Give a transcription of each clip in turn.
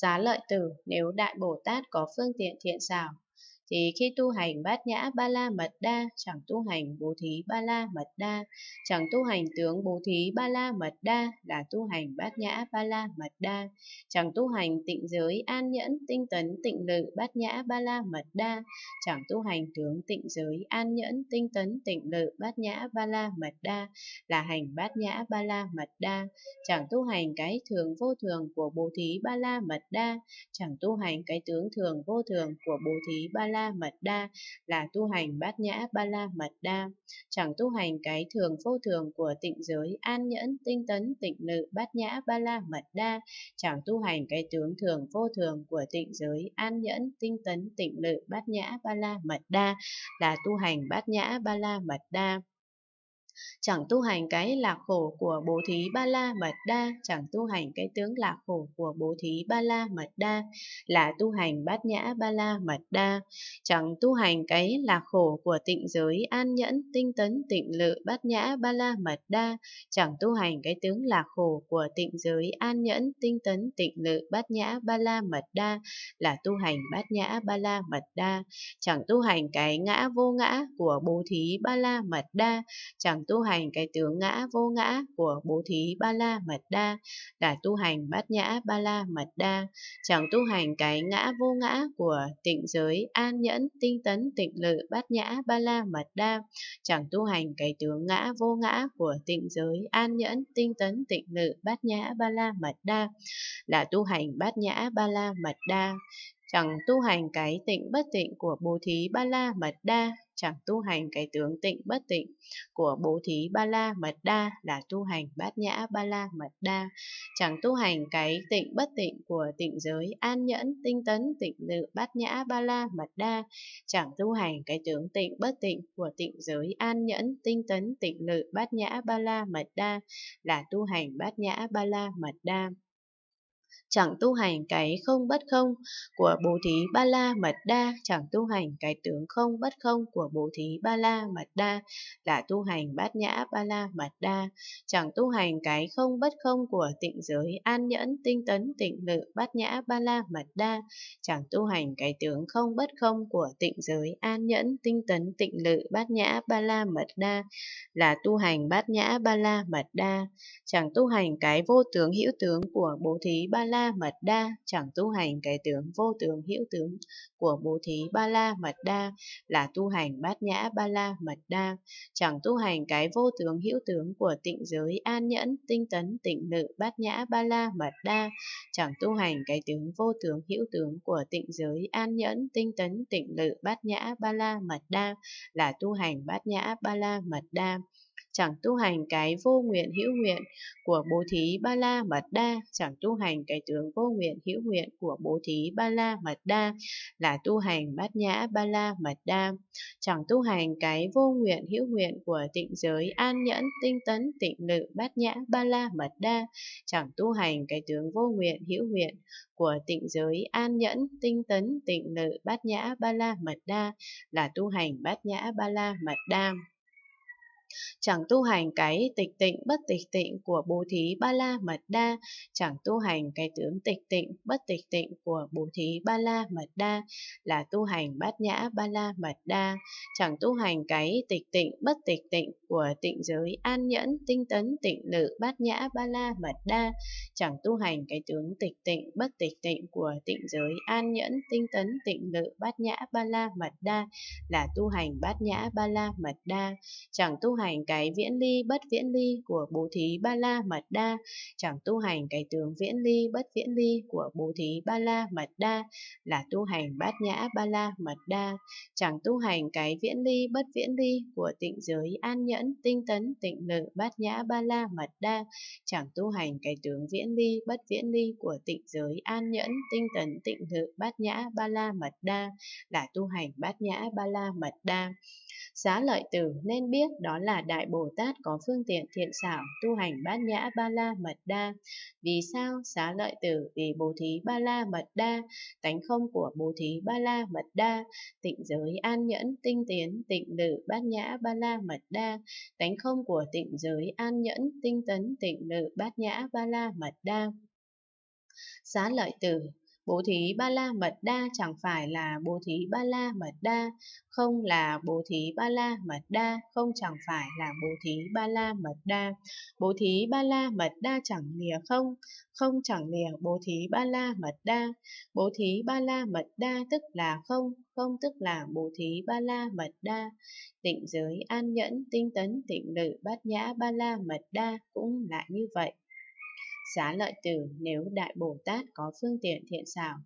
Giá lợi tử nếu Đại Bồ Tát có phương tiện thiện xảo, thì khi tu hành bát nhã ba la mật đa chẳng tu hành bố thí ba la mật đa chẳng tu hành tướng bố thí ba la mật đa là tu hành bát nhã ba la mật đa chẳng tu hành tịnh giới an nhẫn tinh tấn tịnh lự bát nhã ba la mật đa chẳng tu hành tướng tịnh giới an nhẫn tinh tấn tịnh lự bát nhã ba la mật đa là hành bát nhã ba la mật đa chẳng tu hành cái thường vô thường của bố thí ba la mật đa chẳng tu hành cái tướng thường vô thường của bố thí ba la mật đa là tu hành bát nhã ba la mật đa, chẳng tu hành cái thường vô thường của tịnh giới an nhẫn tinh tấn tịnh lự bát nhã ba la mật đa, chẳng tu hành cái tướng thường vô thường của tịnh giới an nhẫn tinh tấn tịnh lự bát nhã ba la mật đa là tu hành bát nhã ba la mật đa Chẳng tu hành cái lạc khổ của bố thí ba la mật đa, chẳng tu hành cái tướng lạc khổ của bố thí ba la mật đa, là tu hành bát nhã ba la mật đa. Chẳng tu hành cái lạc khổ của tịnh giới an nhẫn, tinh tấn, tịnh lự, bát nhã ba la mật đa, chẳng tu hành cái tướng lạc khổ của tịnh giới an nhẫn, tinh tấn, tịnh lự, bát nhã ba la mật đa, là tu hành bát nhã ba la mật đa. Chẳng tu hành cái ngã vô ngã của bố thí ba la mật đa, chẳng tu hành cái tướng ngã vô ngã của bố thí ba la mật đa, đã tu hành bát nhã ba la mật đa, chẳng tu hành cái ngã vô ngã của tịnh giới an nhẫn tinh tấn tịnh lự bát nhã ba la mật đa, chẳng tu hành cái tướng ngã vô ngã của tịnh giới an nhẫn tinh tấn tịnh lự bát nhã ba la mật đa, đã tu hành bát nhã ba la mật đa, chẳng tu hành cái tịnh bất tịnh của bố thí ba la mật đa, chẳng tu hành cái tướng tịnh bất tịnh của bố thí ba la mật đa là tu hành bát nhã ba la mật đa, chẳng tu hành cái tịnh bất tịnh của tịnh giới an nhẫn tinh tấn tịnh lự bát nhã ba la mật đa, chẳng tu hành cái tướng tịnh bất tịnh của tịnh giới an nhẫn tinh tấn tịnh lự bát nhã ba la mật đa là tu hành bát nhã ba la mật đa chẳng tu hành cái không bất không của bố thí ba la mật đa, chẳng tu hành cái tướng không bất không của bố thí ba la mật đa là tu hành bát nhã ba la mật đa, chẳng tu hành cái không bất không của tịnh giới an nhẫn tinh tấn tịnh lự bát nhã ba la mật đa, chẳng tu hành cái tướng không bất không của tịnh giới an nhẫn tinh tấn tịnh lự bát nhã ba la mật đa là tu hành bát nhã ba la mật đa, chẳng tu hành cái vô tướng hữu tướng của bố thí ba la la mật đa chẳng tu hành cái tướng vô tướng hữu tướng của bố thí ba la mật đa là tu hành bát nhã ba la mật đa chẳng tu hành cái vô tướng hữu tướng của tịnh giới an nhẫn tinh tấn tịnh nữ bát nhã ba la mật đa chẳng tu hành cái tướng vô tướng hữu tướng của tịnh giới an nhẫn tinh tấn tịnh nữ bát nhã ba la mật đa là tu hành bát nhã ba la mật đa chẳng tu hành cái vô nguyện hữu nguyện của bố thí ba la mật đa, chẳng tu hành cái tướng vô nguyện hữu nguyện của bố thí ba la mật đa, là tu hành bát nhã ba la mật đa, chẳng tu hành cái vô nguyện hữu nguyện của tịnh giới an nhẫn tinh tấn tịnh lự bát nhã ba la mật đa, chẳng tu hành cái tướng vô nguyện hữu nguyện của tịnh giới an nhẫn tinh tấn tịnh lự bát nhã ba la mật đa, là tu hành bát nhã ba la mật đa chẳng tu hành cái tịch tịnh bất tịch tịnh của bố thí ba la mật đa, chẳng tu hành cái tướng tịch tịnh bất tịch tịnh của bố thí ba la mật đa là tu hành bát nhã ba la mật đa, chẳng tu hành cái tịch tịnh bất tịch tịnh của tịnh giới an nhẫn tinh tấn tịnh lự bát nhã ba la mật đa, chẳng tu hành cái tướng tịch tịnh bất tịch tịnh của tịnh giới an nhẫn tinh tấn tịnh lự bát nhã ba la mật đa là tu hành bát nhã ba la mật đa, chẳng tu hành hành cái viễn ly bất viễn ly của bố thí ba la mật đa, chẳng tu hành cái tướng viễn ly bất viễn ly của bố thí ba la mật đa là tu hành bát nhã ba la mật đa, chẳng tu hành cái viễn ly bất viễn ly của tịnh giới an nhẫn tinh tấn tịnh lự bát nhã ba la mật đa, chẳng tu hành cái tướng viễn ly bất viễn ly của tịnh giới an nhẫn tinh tấn tịnh lự bát nhã ba la mật đa là tu hành bát nhã ba la mật đa. Xá lợi tử nên biết đó là là Đại Bồ Tát có phương tiện thiện xảo, tu hành bát nhã ba la mật đa. Vì sao? Xá lợi tử vì Bồ thí ba la mật đa, tánh không của Bồ thí ba la mật đa, tịnh giới an nhẫn, tinh tiến, tịnh lự bát nhã ba la mật đa, tánh không của tịnh giới an nhẫn, tinh tấn, tịnh lự bát nhã ba la mật đa. Xá lợi tử Bố thí ba la mật đa chẳng phải là bố thí ba la mật đa, không là bố thí ba la mật đa, không chẳng phải là bố thí ba la mật đa. Bố thí ba la mật đa chẳng lìa không, không chẳng lìa bố thí ba la mật đa. Bố thí ba la mật đa tức là không, không tức là bố thí ba la mật đa. Tịnh giới an nhẫn, tinh tấn, tịnh lự, bát nhã ba la mật đa cũng lại như vậy. Xá lợi tử nếu Đại Bồ Tát có phương tiện thiện xảo,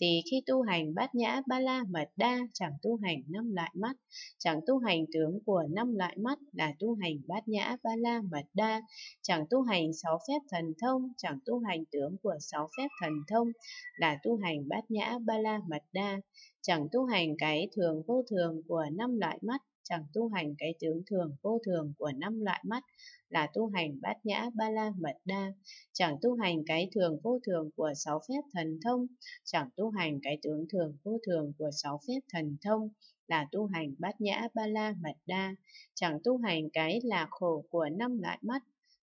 thì khi tu hành bát nhã ba la mật đa chẳng tu hành năm loại mắt, chẳng tu hành tướng của năm loại mắt là tu hành bát nhã ba la mật đa, chẳng tu hành sáu phép thần thông, chẳng tu hành tướng của sáu phép thần thông là tu hành bát nhã ba la mật đa, chẳng tu hành cái thường vô thường của năm loại mắt, chẳng tu hành cái tướng thường vô thường của năm loại mắt là tu hành bát nhã ba la mật đa, chẳng tu hành cái thường vô thường của sáu phép thần thông, chẳng tu hành cái tướng thường vô thường của sáu phép thần thông là tu hành bát nhã ba la mật đa, chẳng tu hành cái là khổ của năm loại mắt,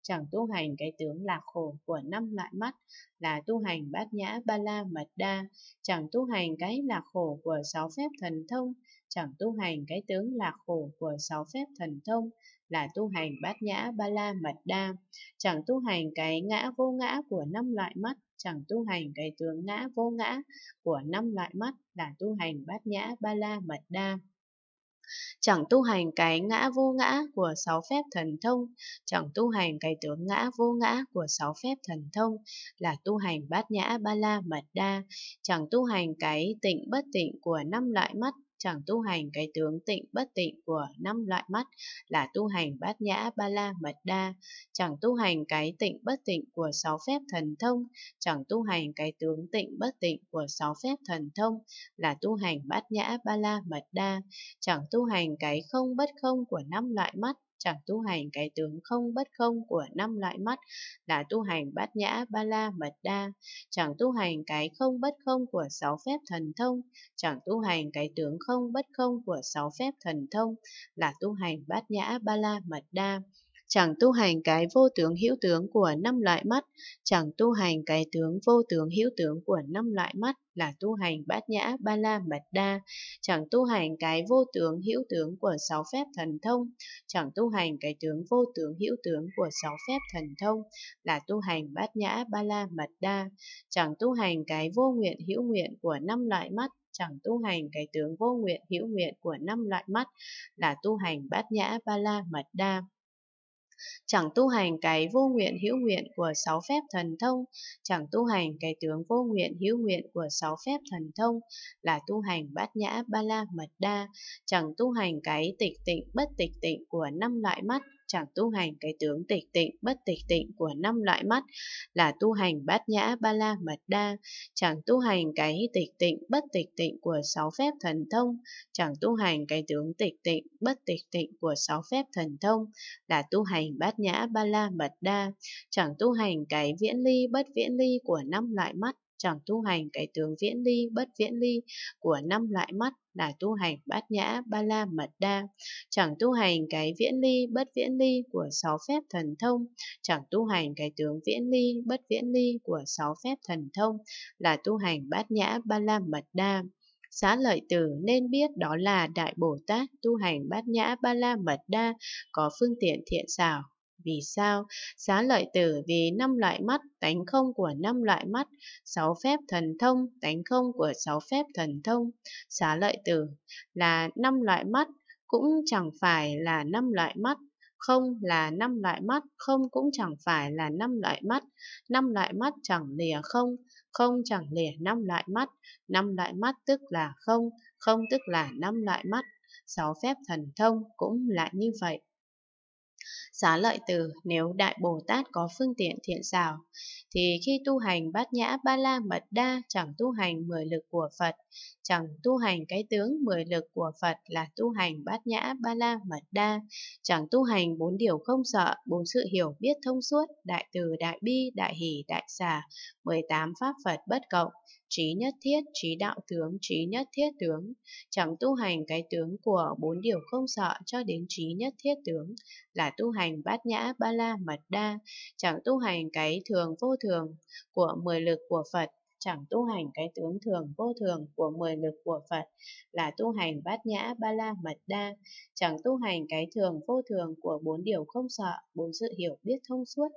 chẳng tu hành cái tướng lạc khổ của năm loại mắt là tu hành bát nhã ba la mật đa, chẳng tu hành cái lạc khổ của sáu phép thần thông, chẳng tu hành cái tướng lạc khổ của sáu phép thần thông là tu hành bát nhã ba la mật đa, chẳng tu hành cái ngã vô ngã của năm loại mắt, chẳng tu hành cái tướng ngã vô ngã của năm loại mắt là tu hành bát nhã ba la mật đa chẳng tu hành cái ngã vô ngã của sáu phép thần thông, chẳng tu hành cái tướng ngã vô ngã của sáu phép thần thông là tu hành bát nhã ba la mật đa, chẳng tu hành cái tịnh bất tịnh của năm loại mắt chẳng tu hành cái tướng tịnh bất tịnh của năm loại mắt là tu hành bát nhã ba la mật đa, chẳng tu hành cái tịnh bất tịnh của sáu phép thần thông, chẳng tu hành cái tướng tịnh bất tịnh của sáu phép thần thông là tu hành bát nhã ba la mật đa, chẳng tu hành cái không bất không của năm loại mắt chẳng tu hành cái tướng không bất không của năm loại mắt là tu hành bát nhã ba la mật đa, chẳng tu hành cái không bất không của sáu phép thần thông, chẳng tu hành cái tướng không bất không của sáu phép thần thông là tu hành bát nhã ba la mật đa chẳng tu hành cái vô tướng hữu tướng của năm loại mắt, chẳng tu hành cái tướng vô tướng hữu tướng của năm loại mắt là tu hành bát nhã ba la mật đa, chẳng tu hành cái vô tướng hữu tướng của sáu phép thần thông, chẳng tu hành cái tướng vô tướng hữu tướng của sáu phép thần thông là tu hành bát nhã ba la mật đa, chẳng tu hành cái vô nguyện hữu nguyện của năm loại mắt chẳng tu hành cái tướng vô nguyện hữu nguyện của năm loại mắt là tu hành bát nhã ba la mật đa chẳng tu hành cái vô nguyện hữu nguyện của sáu phép thần thông, chẳng tu hành cái tướng vô nguyện hữu nguyện của sáu phép thần thông là tu hành bát nhã ba la mật đa, chẳng tu hành cái tịch tịnh bất tịch tịnh của năm loại mắt chẳng tu hành cái tướng tịch tịnh bất tịch tịnh của năm loại mắt là tu hành bát nhã ba la mật đa chẳng tu hành cái tịch tịnh bất tịch tịnh của sáu phép thần thông chẳng tu hành cái tướng tịch tịnh bất tịch tịnh của sáu phép thần thông là tu hành bát nhã ba la mật đa chẳng tu hành cái viễn ly bất viễn ly của năm loại mắt chẳng tu hành cái tướng viễn ly, bất viễn ly của năm loại mắt là tu hành bát nhã, ba la mật đa, chẳng tu hành cái viễn ly, bất viễn ly của sáu phép thần thông, chẳng tu hành cái tướng viễn ly, bất viễn ly của sáu phép thần thông là tu hành bát nhã, ba la mật đa. Xá lợi tử nên biết đó là Đại Bồ Tát tu hành bát nhã ba la mật đa, có phương tiện thiện xảo, vì sao? Xá lợi tử vì năm loại mắt, tánh không của năm loại mắt, sáu phép thần thông, tánh không của sáu phép thần thông. Xá lợi tử là năm loại mắt, cũng chẳng phải là năm loại mắt. Không là năm loại mắt, không cũng chẳng phải là năm loại mắt. Năm loại mắt chẳng lìa không, không chẳng lìa năm loại mắt. Năm loại mắt tức là không, không tức là năm loại mắt. Sáu phép thần thông cũng lại như vậy. Xá lợi từ nếu Đại Bồ Tát có phương tiện thiện xảo, thì khi tu hành bát nhã ba la mật đa chẳng tu hành mười lực của Phật, chẳng tu hành cái tướng mười lực của Phật là tu hành bát nhã ba la mật đa, chẳng tu hành bốn điều không sợ, bốn sự hiểu biết thông suốt, đại từ đại bi, đại hỷ, đại xả, tám pháp Phật bất cộng, trí nhất thiết, trí đạo tướng, trí nhất thiết tướng, chẳng tu hành cái tướng của bốn điều không sợ cho đến trí nhất thiết tướng là tu hành hành bát nhã ba la mật đa, chẳng tu hành cái thường vô thường của mười lực của Phật, chẳng tu hành cái tướng thường vô thường của mười lực của Phật là tu hành bát nhã ba la mật đa, chẳng tu hành cái thường vô thường của bốn điều không sợ, bốn sự hiểu biết thông suốt,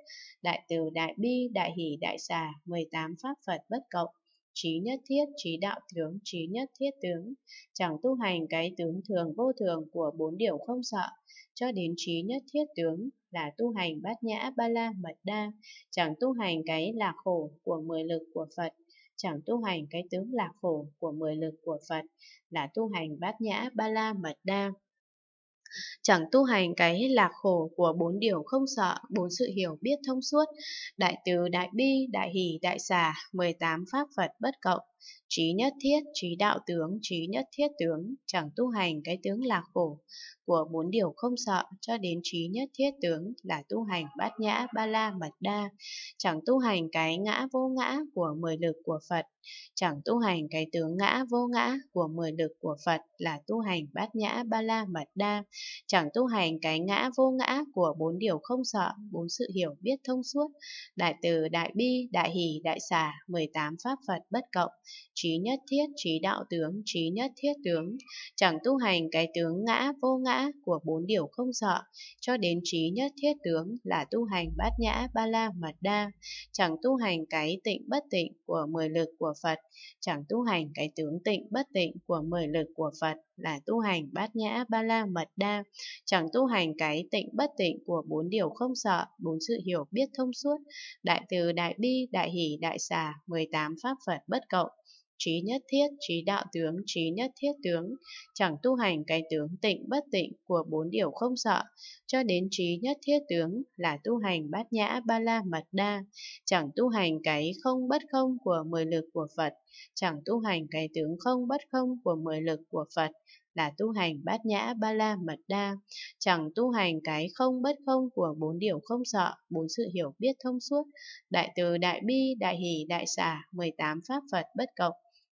đại từ đại bi, đại hỷ đại xà, 18 pháp Phật bất cộng, trí nhất thiết, trí đạo tướng, trí nhất thiết tướng, chẳng tu hành cái tướng thường vô thường của bốn điều không sợ, cho đến trí nhất thiết tướng là tu hành bát nhã ba la mật đa, chẳng tu hành cái lạc khổ của mười lực của Phật, chẳng tu hành cái tướng lạc khổ của mười lực của Phật, là tu hành bát nhã ba la mật đa. Chẳng tu hành cái lạc khổ của bốn điều không sợ, bốn sự hiểu biết thông suốt, đại từ, đại bi, đại hỷ, đại xả, 18 pháp Phật bất cộng, trí nhất thiết trí đạo tướng trí nhất thiết tướng chẳng tu hành cái tướng là khổ của bốn điều không sợ cho đến trí nhất thiết tướng là tu hành bát nhã ba la mật đa chẳng tu hành cái ngã vô ngã của mười lực của phật chẳng tu hành cái tướng ngã vô ngã của mười lực của phật là tu hành bát nhã ba la mật đa chẳng tu hành cái ngã vô ngã của bốn điều không sợ bốn sự hiểu biết thông suốt đại từ đại bi đại hỷ đại xả 18 pháp phật bất cộng trí nhất thiết trí đạo tướng trí nhất thiết tướng chẳng tu hành cái tướng ngã vô ngã của bốn điều không sợ cho đến trí nhất thiết tướng là tu hành bát nhã ba la mật đa chẳng tu hành cái tịnh bất tịnh của mười lực của phật chẳng tu hành cái tướng tịnh bất tịnh của mười lực của phật là tu hành bát nhã ba la mật đa, chẳng tu hành cái tịnh bất tịnh của bốn điều không sợ, bốn sự hiểu biết thông suốt, đại từ đại bi, đại hỷ, đại xà, 18 pháp Phật bất cộng trí nhất thiết, trí đạo tướng, trí nhất thiết tướng, chẳng tu hành cái tướng tịnh bất tịnh của bốn điều không sợ, cho đến trí nhất thiết tướng là tu hành bát nhã ba la mật đa, chẳng tu hành cái không bất không của mười lực của Phật, chẳng tu hành cái tướng không bất không của mười lực của Phật, là tu hành bát nhã ba la mật đa, chẳng tu hành cái không bất không của bốn điều không sợ, bốn sự hiểu biết thông suốt, đại từ đại bi, đại hỷ, đại xả, 18 pháp Phật bất cộng,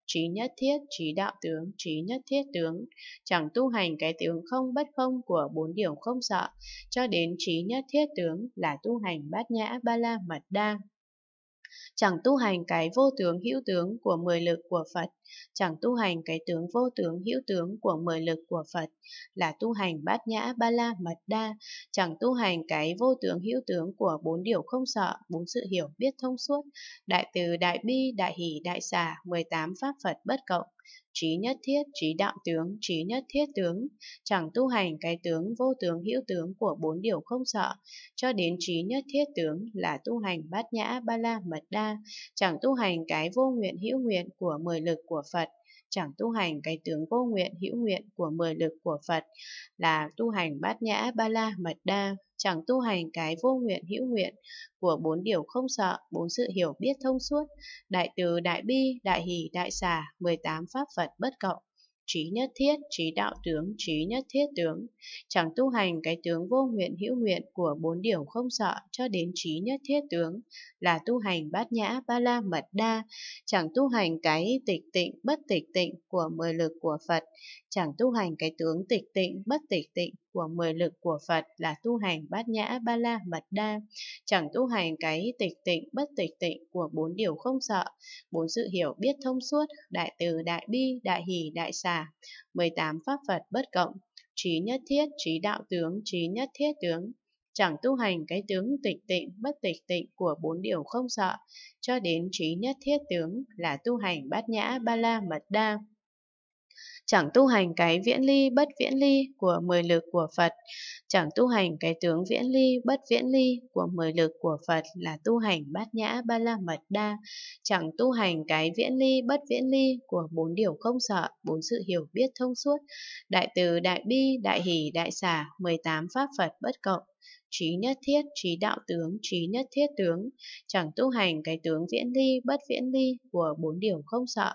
trí nhất thiết trí đạo tướng trí nhất thiết tướng chẳng tu hành cái tướng không bất không của bốn điều không sợ cho đến trí nhất thiết tướng là tu hành bát nhã ba la mật đa chẳng tu hành cái vô tướng hữu tướng của mười lực của phật Chẳng tu hành cái tướng vô tướng hữu tướng của mười lực của Phật là tu hành bát nhã ba la mật đa, chẳng tu hành cái vô tướng hữu tướng của bốn điều không sợ, bốn sự hiểu biết thông suốt, đại từ đại bi, đại hỷ, đại xả, 18 pháp Phật bất cộng trí nhất thiết trí đạo tướng trí nhất thiết tướng chẳng tu hành cái tướng vô tướng hữu tướng của bốn điều không sợ cho đến trí nhất thiết tướng là tu hành bát nhã ba la mật đa chẳng tu hành cái vô nguyện hữu nguyện của mười lực của của Phật, chẳng tu hành cái tướng vô nguyện hữu nguyện của mười lực của Phật là tu hành bát nhã ba la mật đa, chẳng tu hành cái vô nguyện hữu nguyện của bốn điều không sợ, bốn sự hiểu biết thông suốt, đại từ đại bi, đại hỷ đại xả, 18 pháp Phật bất cộng trí nhất thiết, trí đạo tướng, trí nhất thiết tướng. Chẳng tu hành cái tướng vô nguyện hữu nguyện của bốn điều không sợ cho đến trí nhất thiết tướng là tu hành bát nhã ba la mật đa. Chẳng tu hành cái tịch tịnh bất tịch tịnh của mười lực của Phật. Chẳng tu hành cái tướng tịch tịnh bất tịch tịnh của mười lực của Phật là tu hành bát nhã ba la mật đa, chẳng tu hành cái tịch tịnh bất tịch tịnh của bốn điều không sợ, bốn sự hiểu biết thông suốt, đại từ đại bi, đại hỷ đại xả, 18 pháp Phật bất cộng, trí nhất thiết, trí đạo tướng, trí nhất thiết tướng, chẳng tu hành cái tướng tịch tịnh bất tịch tịnh của bốn điều không sợ cho đến trí nhất thiết tướng là tu hành bát nhã ba la mật đa chẳng tu hành cái viễn ly bất viễn ly của mười lực của Phật, chẳng tu hành cái tướng viễn ly bất viễn ly của mười lực của Phật là tu hành bát nhã ba la mật đa, chẳng tu hành cái viễn ly bất viễn ly của bốn điều không sợ, bốn sự hiểu biết thông suốt, đại từ đại bi, đại hỷ, đại xả, 18 pháp Phật bất cộng trí nhất thiết trí đạo tướng trí nhất thiết tướng chẳng tu hành cái tướng viễn ly bất viễn ly của bốn điều không sợ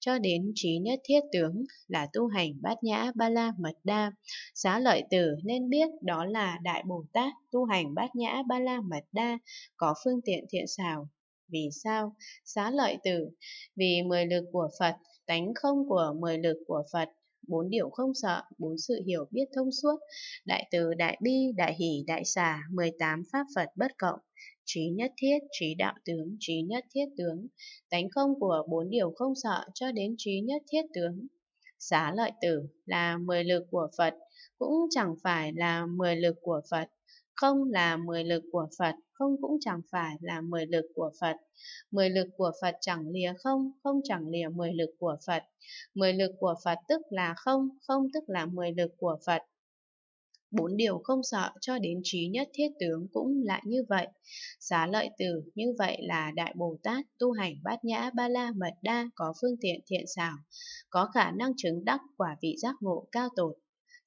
cho đến trí nhất thiết tướng là tu hành bát nhã ba la mật đa xá lợi tử nên biết đó là đại bồ tát tu hành bát nhã ba la mật đa có phương tiện thiện xảo vì sao xá lợi tử vì mười lực của phật tánh không của mười lực của phật bốn điều không sợ, bốn sự hiểu biết thông suốt, đại từ, đại bi, đại hỷ, đại xả, 18 pháp Phật bất cộng, trí nhất thiết, trí đạo tướng, trí nhất thiết tướng, tánh không của bốn điều không sợ cho đến trí nhất thiết tướng. Xá lợi tử là mười lực của Phật, cũng chẳng phải là mười lực của Phật, không là mười lực của Phật, không cũng chẳng phải là mười lực của Phật. Mười lực của Phật chẳng lìa không, không chẳng lìa mười lực của Phật. Mười lực của Phật tức là không, không tức là mười lực của Phật. Bốn điều không sợ cho đến trí nhất thiết tướng cũng lại như vậy. Xá lợi tử như vậy là Đại Bồ Tát tu hành bát nhã ba la mật đa có phương tiện thiện xảo, có khả năng chứng đắc quả vị giác ngộ cao tột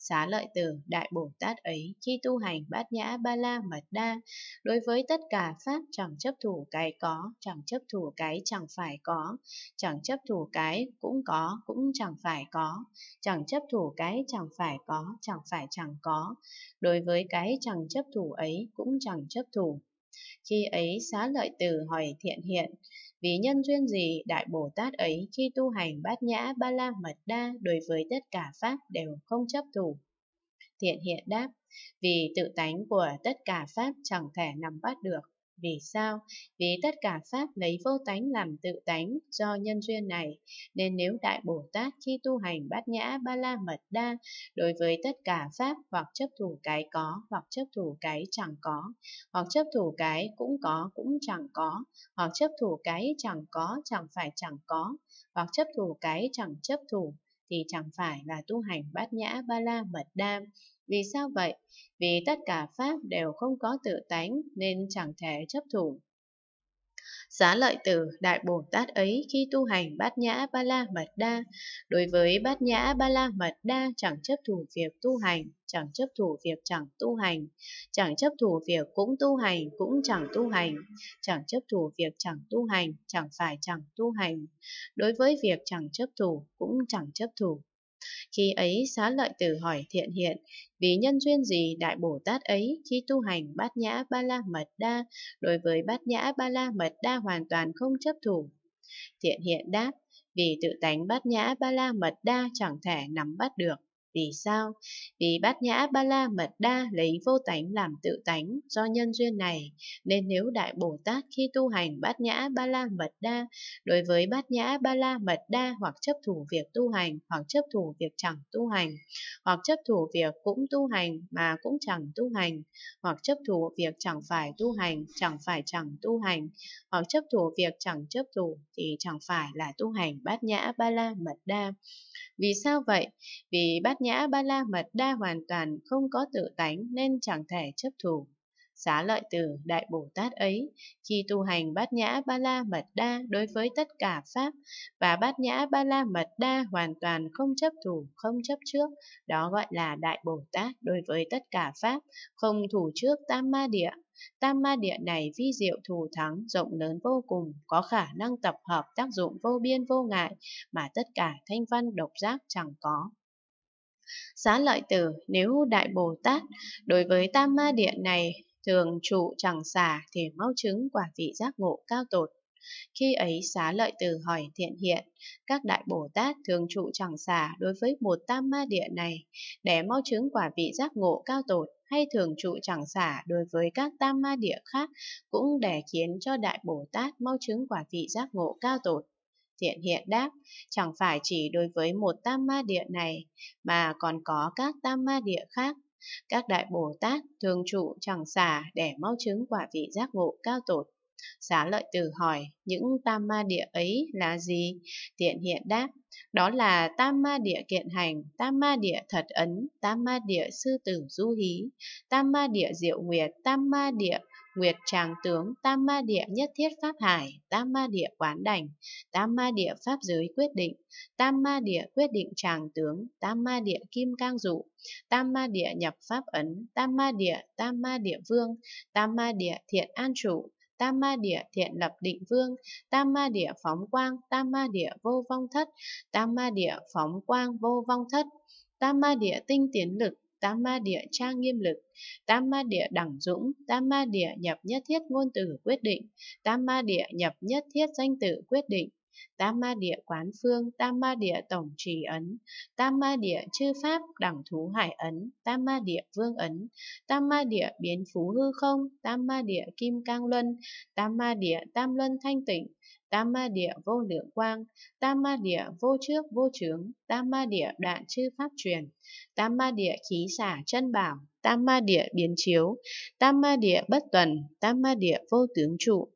xá lợi từ đại bồ tát ấy khi tu hành bát nhã ba la mật đa đối với tất cả pháp chẳng chấp thủ cái có chẳng chấp thủ cái chẳng phải có chẳng chấp thủ cái cũng có cũng chẳng phải có chẳng chấp thủ cái chẳng phải có chẳng phải chẳng có đối với cái chẳng chấp thủ ấy cũng chẳng chấp thủ khi ấy xá lợi từ hỏi thiện hiện vì nhân duyên gì Đại Bồ Tát ấy khi tu hành bát nhã ba la mật đa đối với tất cả Pháp đều không chấp thủ. Thiện hiện đáp, vì tự tánh của tất cả Pháp chẳng thể nắm bắt được, vì sao? Vì tất cả Pháp lấy vô tánh làm tự tánh do nhân duyên này, nên nếu Đại Bồ Tát khi tu hành bát nhã ba la mật đa, đối với tất cả Pháp hoặc chấp thủ cái có, hoặc chấp thủ cái chẳng có, hoặc chấp thủ cái cũng có cũng chẳng có, hoặc chấp thủ cái chẳng có chẳng phải chẳng có, hoặc chấp thủ cái chẳng chấp thủ thì chẳng phải là tu hành bát nhã ba la mật đa vì sao vậy? Vì tất cả pháp đều không có tự tánh nên chẳng thể chấp thủ. Xá lợi tử Đại Bồ Tát ấy khi tu hành bát nhã ba la mật đa, đối với bát nhã ba la mật đa chẳng chấp thủ việc tu hành, chẳng chấp thủ việc chẳng tu hành, chẳng chấp thủ việc cũng tu hành, cũng chẳng tu hành, chẳng chấp thủ việc chẳng tu hành, chẳng phải chẳng tu hành. Đối với việc chẳng chấp thủ, cũng chẳng chấp thủ, khi ấy xá lợi tử hỏi thiện hiện, vì nhân duyên gì Đại Bồ Tát ấy khi tu hành bát nhã ba la mật đa, đối với bát nhã ba la mật đa hoàn toàn không chấp thủ? Thiện hiện đáp, vì tự tánh bát nhã ba la mật đa chẳng thể nắm bắt được. Vì sao? Vì bát nhã ba la mật đa lấy vô tánh làm tự tánh do nhân duyên này, nên nếu Đại Bồ Tát khi tu hành bát nhã ba la mật đa, đối với bát nhã ba la mật đa hoặc chấp thủ việc tu hành, hoặc chấp thủ việc chẳng tu hành, hoặc chấp thủ việc cũng tu hành mà cũng chẳng tu hành, hoặc chấp thủ việc chẳng phải tu hành, chẳng phải chẳng tu hành, hoặc chấp thủ việc chẳng chấp thủ thì chẳng phải là tu hành bát nhã ba la mật đa. Vì sao vậy? Vì bát nhã ba la mật đa hoàn toàn không có tự tánh nên chẳng thể chấp thủ. Xá lợi tử Đại Bồ Tát ấy, khi tu hành bát nhã ba la mật đa đối với tất cả Pháp và bát nhã ba la mật đa hoàn toàn không chấp thủ, không chấp trước, đó gọi là Đại Bồ Tát đối với tất cả Pháp, không thủ trước tam ma địa. Tam ma địa này vi diệu thù thắng, rộng lớn vô cùng, có khả năng tập hợp tác dụng vô biên vô ngại mà tất cả thanh văn độc giác chẳng có. Xá lợi tử nếu Đại Bồ Tát đối với tam ma địa này thường trụ chẳng xả thì mau chứng quả vị giác ngộ cao tột. Khi ấy xá lợi từ hỏi thiện hiện, các đại Bồ Tát thường trụ chẳng xả đối với một tam ma địa này, để mau chứng quả vị giác ngộ cao tột hay thường trụ chẳng xả đối với các tam ma địa khác, cũng để khiến cho đại Bồ Tát mau chứng quả vị giác ngộ cao tột. Thiện hiện đáp, chẳng phải chỉ đối với một tam ma địa này, mà còn có các tam ma địa khác. Các đại Bồ Tát thường trụ chẳng xả để mau chứng quả vị giác ngộ cao tột. Xá lợi tử hỏi, những tam ma địa ấy là gì? Tiện hiện đáp, đó là tam ma địa kiện hành, tam ma địa thật ấn, tam ma địa sư tử du hí, tam ma địa diệu nguyệt, tam ma địa Nguyệt tràng tướng tam ma địa nhất thiết pháp hải, tam ma địa quán đảnh, tam ma địa pháp giới quyết định, tam ma địa quyết định tràng tướng, tam ma địa kim cang dụ, tam ma địa nhập pháp ấn, tam ma địa, tam ma địa vương, tam ma địa thiện an trụ, tam ma địa thiện lập định vương, tam ma địa phóng quang, tam ma địa vô vong thất, tam ma địa phóng quang vô vong thất, tam ma địa tinh tiến lực, tam ma địa trang nghiêm lực, tam ma địa đẳng dũng, tam ma địa nhập nhất thiết ngôn tử quyết định, tam ma địa nhập nhất thiết danh tử quyết định, Tam ma địa quán phương, tam ma địa tổng trì ấn, tam ma địa chư pháp đẳng thú hải ấn, tam ma địa vương ấn, tam ma địa biến phú hư không, tam ma địa kim cang luân, tam ma địa tam luân thanh tịnh, tam ma địa vô lượng quang, tam ma địa vô trước vô trướng, tam ma địa đoạn chư pháp truyền, tam ma địa khí xả chân bảo, tam ma địa biến chiếu, tam ma địa bất tuần, tam ma địa vô tướng trụ,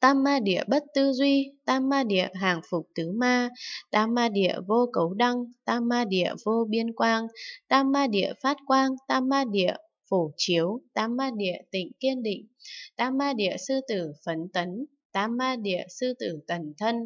Tam ma địa bất tư duy, tam ma địa hàng phục tứ ma, tam ma địa vô cấu đăng, tam ma địa vô biên quang, tam ma địa phát quang, tam ma địa phổ chiếu, tam ma địa tịnh kiên định, tam ma địa sư tử phấn tấn, tam ma địa sư tử tần thân,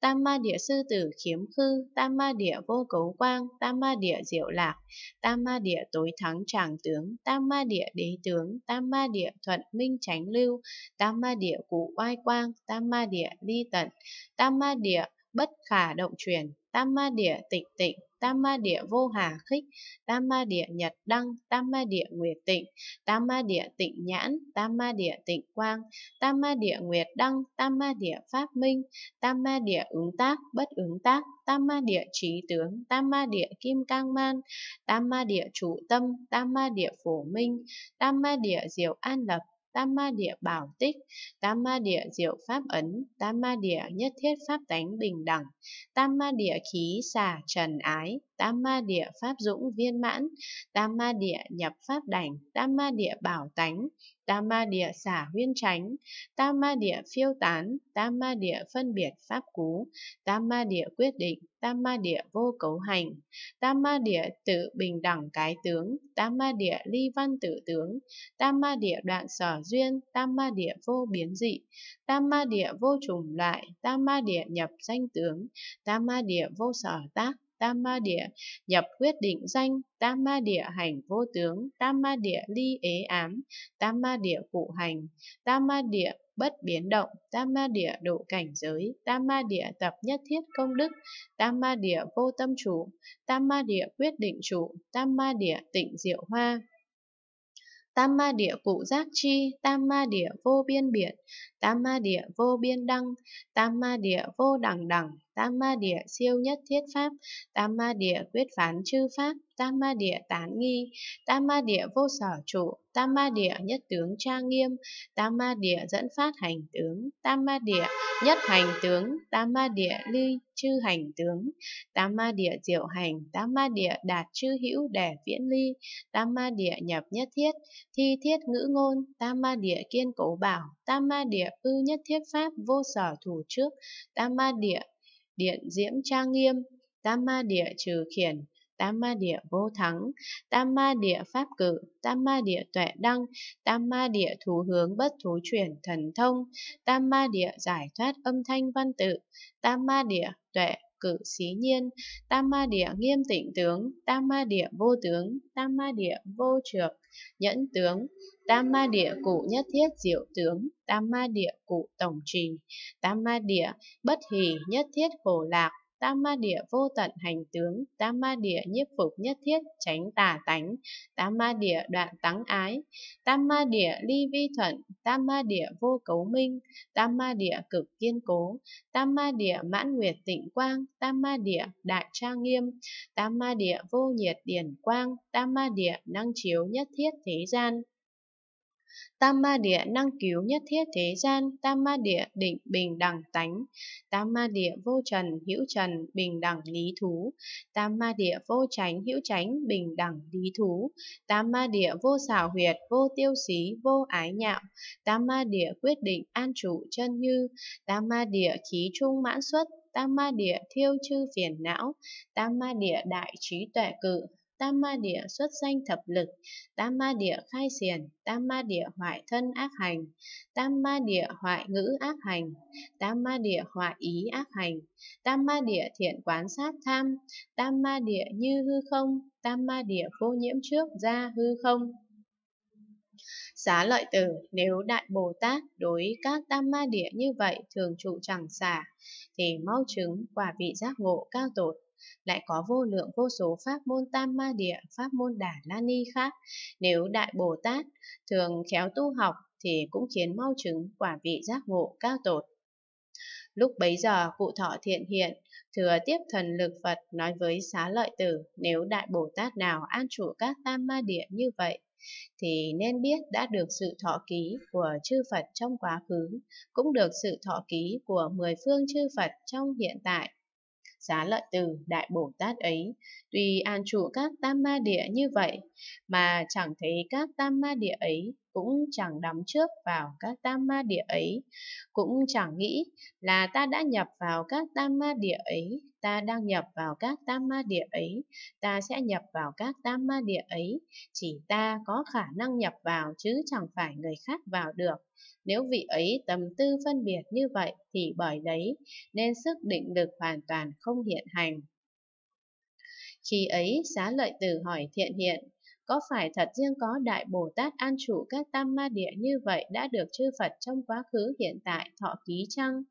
tam ma địa sư tử khiếm khư, tam ma địa vô cấu quang, tam ma địa diệu lạc, tam ma địa tối thắng tràng tướng, tam ma địa đế tướng, tam ma địa thuận minh tránh lưu, tam ma địa cụ oai quang, tam ma địa ly tận, tam ma địa bất khả động chuyển, tam ma địa Tịnh tịnh, tam ma địa vô hà khích, tam ma địa nhật đăng, tam ma địa nguyệt tịnh, tam ma địa tịnh nhãn, tam ma địa tịnh quang, tam ma địa nguyệt đăng, tam ma địa pháp minh, tam ma địa ứng tác, bất ứng tác, tam ma địa trí tướng, tam ma địa kim cang man, tam ma địa trụ tâm, tam ma địa phổ minh, tam ma địa diệu an lập, tam ma địa bảo tích, tam ma địa diệu pháp ấn, tam ma địa nhất thiết pháp tánh bình đẳng, tam ma địa khí xà trần ái, tam ma địa pháp dũng viên mãn, tam ma địa nhập pháp đảnh, tam ma địa bảo tánh, tam ma địa xả huyên tránh, tam ma địa phiêu tán, tam ma địa phân biệt pháp cú, tam ma địa quyết định, tam ma địa vô cấu hành, tam ma địa tự bình đẳng cái tướng, tam ma địa ly văn tự tướng, tam ma địa đoạn sở duyên, tam ma địa vô biến dị, tam ma địa vô trùng loại, tam ma địa nhập danh tướng, tam ma địa vô sở tác, tam ma địa nhập quyết định danh tam ma địa hành vô tướng tam ma địa ly ế ám tam ma địa cụ hành tam ma địa bất biến động tam ma địa độ cảnh giới tam ma địa tập nhất thiết công đức tam ma địa vô tâm chủ tam ma địa quyết định chủ tam ma địa tịnh diệu hoa Tam ma địa cụ giác chi, tam ma địa vô biên biệt, tam ma địa vô biên đăng, tam ma địa vô đẳng đẳng, tam ma địa siêu nhất thiết pháp, tam ma địa quyết phán chư pháp, tam ma địa tán nghi, tam ma địa vô sở trụ, tam ma địa nhất tướng trang nghiêm, tam ma địa dẫn phát hành tướng, tam ma địa nhất hành tướng, tam ma địa ly chư hành tướng, tam ma địa diệu hành, tam ma địa đạt chư hữu để viễn ly, tam ma địa nhập nhất thiết, thi thiết ngữ ngôn, tam ma địa kiên cố bảo, tam ma địa ư nhất thiết pháp vô sở thủ trước, tam ma địa điện diễm trang nghiêm, tam ma địa trừ khiển, tam ma địa vô thắng, tam ma địa pháp cử, tam ma địa tuệ đăng, tam ma địa thú hướng bất thú chuyển thần thông, tam ma địa giải thoát âm thanh văn tự, tam ma địa tuệ cử xí nhiên, tam ma địa nghiêm tịnh tướng, tam ma địa vô tướng, tam ma địa vô trược, nhẫn tướng, tam ma địa cụ nhất thiết diệu tướng, tam ma địa cụ tổng trì, tam ma địa bất hỷ nhất thiết khổ lạc, tam ma địa vô tận hành tướng, tam ma địa nhiếp phục nhất thiết, tránh tà tánh, tam ma địa đoạn tắng ái, tam ma địa ly vi thuận, tam ma địa vô cấu minh, tam ma địa cực kiên cố, tam ma địa mãn nguyệt tịnh quang, tam ma địa đại trang nghiêm, tam ma địa vô nhiệt điển quang, tam ma địa năng chiếu nhất thiết thế gian. Tam ma địa năng cứu nhất thiết thế gian, tam ma địa định bình đẳng tánh, tam ma địa vô trần hữu trần bình đẳng lý thú, tam ma địa vô tránh hữu tránh bình đẳng lý thú, tam ma địa vô xảo huyệt vô tiêu xí vô ái nhạo, tam ma địa quyết định an trụ chân như, tam ma địa khí trung mãn xuất, tam ma địa thiêu chư phiền não, tam ma địa đại trí tuệ cự, Tam ma địa xuất danh thập lực, tam ma địa khai xiển, tam ma địa hoại thân ác hành, tam ma địa hoại ngữ ác hành, tam ma địa hoại ý ác hành, tam ma địa thiện quán sát tham, tam ma địa như hư không, tam ma địa vô nhiễm trước ra hư không. Xá lợi tử, nếu Đại Bồ Tát đối các tam ma địa như vậy thường trụ chẳng xả, thì mau chứng quả vị giác ngộ cao tột lại có vô lượng vô số pháp môn tam ma địa, pháp môn đà la ni khác. Nếu Đại Bồ Tát thường khéo tu học thì cũng khiến mau chứng quả vị giác ngộ cao tột. Lúc bấy giờ cụ thọ thiện hiện, thừa tiếp thần lực Phật nói với xá lợi tử, nếu Đại Bồ Tát nào an trụ các tam ma địa như vậy, thì nên biết đã được sự thọ ký của chư Phật trong quá khứ, cũng được sự thọ ký của mười phương chư Phật trong hiện tại xá lợi từ Đại Bồ Tát ấy, tuy an trụ các tam ma địa như vậy, mà chẳng thấy các tam ma địa ấy, cũng chẳng đắm trước vào các tam ma địa ấy, cũng chẳng nghĩ là ta đã nhập vào các tam ma địa ấy, ta đang nhập vào các tam ma địa ấy, ta sẽ nhập vào các tam ma địa ấy, chỉ ta có khả năng nhập vào chứ chẳng phải người khác vào được. Nếu vị ấy tâm tư phân biệt như vậy thì bởi đấy nên sức định lực hoàn toàn không hiện hành. Khi ấy, xá lợi tử hỏi thiện hiện, có phải thật riêng có Đại Bồ Tát an trụ các tam ma địa như vậy đã được chư Phật trong quá khứ hiện tại thọ ký chăng?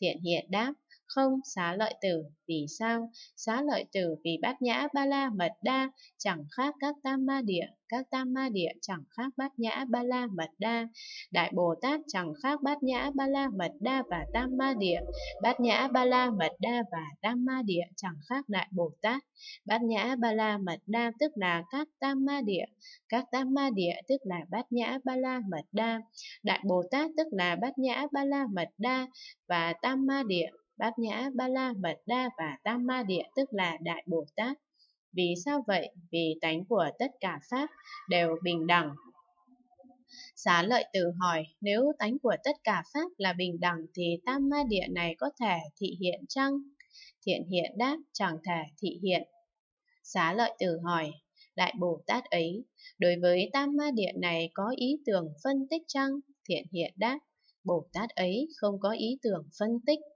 Thiện hiện đáp, không, xá lợi tử, vì sao? Xá lợi tử vì bát nhã ba la mật đa, chẳng khác các tam ma địa, các tam ma địa chẳng khác bát nhã ba la mật đa. Đại Bồ Tát chẳng khác bát nhã ba la mật đa và tam ma địa, bát nhã ba la mật đa và tam ma địa chẳng khác Đại Bồ Tát. Bát nhã ba la mật đa tức là các tam ma địa, các tam ma địa tức là bát nhã ba la mật đa, Đại Bồ Tát tức là bát nhã ba la mật đa và tam ma địa Bát Nhã, Ba La Mật Đa và Tam Ma Địa tức là Đại Bồ Tát. Vì sao vậy? Vì tánh của tất cả Pháp đều bình đẳng. Xá lợi tử hỏi, nếu tánh của tất cả Pháp là bình đẳng thì Tam Ma Địa này có thể thị hiện chăng? Thiện hiện đáp, chẳng thể thị hiện. Xá lợi tử hỏi, Đại Bồ Tát ấy, đối với Tam Ma Địa này có ý tưởng phân tích chăng? Thiện hiện đáp, Bồ Tát ấy không có ý tưởng phân tích.